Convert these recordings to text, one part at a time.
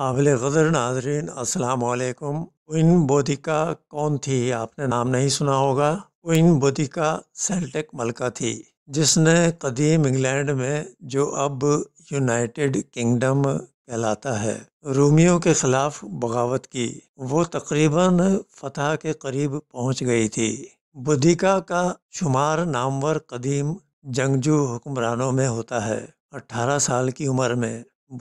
काबिल गदर नाजरीन असलकुम क्विन बोदिका कौन थी आपने नाम नहीं सुना होगा क्विन बोदिका सेल्टेक मलका थी जिसने कदीम इंग्लैंड में जो अब यूनाइटेड किंगडम कहलाता है रूमियों के खिलाफ बगावत की वो तकरीबन फतह के करीब पहुंच गई थी बुदिका का शुमार नामवर कदीम जंगजू हुक्मरानों में होता है अट्ठारह साल की उम्र में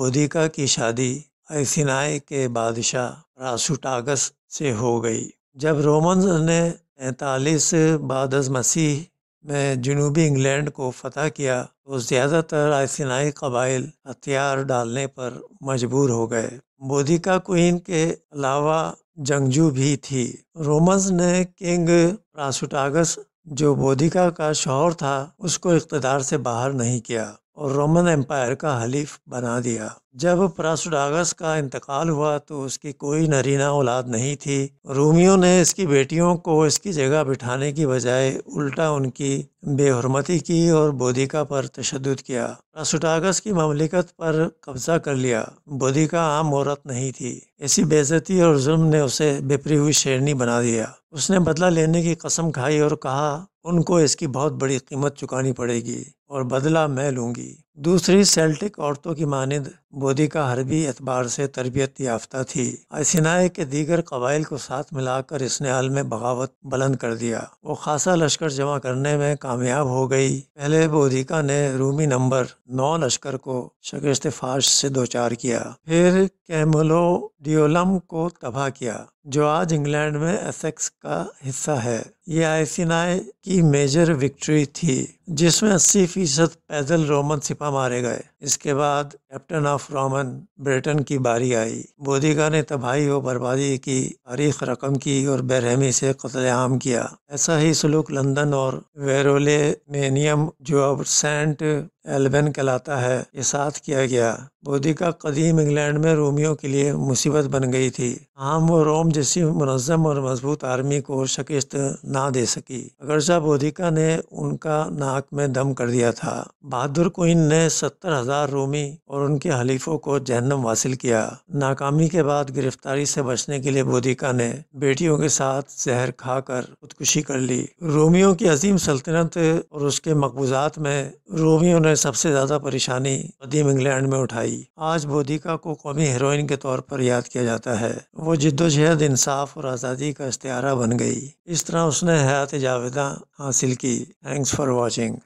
बुदिका की शादी एसिनाए के बादशाह रासुटागस से हो गई जब रोमन्स ने तैतालीस बादस मसीह में जनूबी इंग्लैंड को फतह किया तो ज़्यादातर आसनाई कबाइल हथियार डालने पर मजबूर हो गए बोधिका क्वीन के अलावा जंगजू भी थी रोमन्स ने किंग रासुटागस जो बोधिका का शौहर था उसको इकतदार से बाहर नहीं किया और रोमन एम्पायर का हलीफ बना दिया जब प्रासुडागस का इंतकाल हुआ तो उसकी कोई नरीना औलाद नहीं थी रोमियो ने इसकी बेटियों को इसकी जगह बिठाने की बजाय उल्टा उनकी बेहरमती की और बोधिका पर तशद किया प्रासुडागस की ममलिकत पर कब्जा कर लिया बोधिका आम औरत नहीं थी ऐसी बेजती और जुल्म ने उसे बिपरी हुई शेरनी बना दिया उसने बदला लेने की कसम खाई और कहा उनको इसकी बहुत बड़ी कीमत चुकानी पड़ेगी और बदला मैं लूँगी दूसरी सेल्टिक औरतों की मानद बोदी का हरबी एतबार से तरबियत याफ्ता थी असिनाए के दीगर कबाइल को साथ मिलाकर इसने हाल में बगावत बुलंद कर दिया वो खासा लश्कर जमा करने में कामयाब हो गई पहले बोधिका ने रूमी नंबर नौ लश्कर को शकस्त फाश से दो चार किया फिर कैमलो डियोलम को तबाह किया जो आज इंग्लैंड में एसेक्स का हिस्सा है ये आयसिनाए की मेजर विक्ट्री थी जिसमें अस्सी फीसद पैदल रोमन सिपाही हमारे गए इसके बाद कैप्टन ऑफ रोमन ब्रिटेन की बारी आई बोधिका ने तबाही और बर्बादी की तारीख रकम की और बेरहमी से कत्लेआम किया ऐसा ही सलूक लंदन और वेरोले मेनियम जो अब सेंट एल्बन कहलाता है ये साथ किया गया बोधिका कदीम इंग्लैंड में रोमियों के लिए मुसीबत बन गई थी आम वो रोम जैसी मुनजम और मजबूत आर्मी को शिकस्त ना दे सकी अगरचा बोधिका ने उनका नाक में दम कर दिया था बहादुर कोइन ने सत्तर हजार रूमी और उनके हलीफों को जहनम हासिल किया नाकामी के बाद गिरफ्तारी से बचने के लिए बोधिका ने बेटियों के साथ जहर खाकर खुदकुशी कर ली रोमियों की अजीम सल्तनत और उसके मकबूजात में रोमियों ने सबसे ज़्यादा परेशानी कदीम इंग्लैंड में उठाई आज बोधिका को कौमी हेरोइन के तौर पर याद किया जाता है वो जिद्दोजहद इंसाफ और आज़ादी का इश्तारा बन गई इस तरह उसने हयात जावेदा हासिल की थैंक्स फॉर वॉचिंग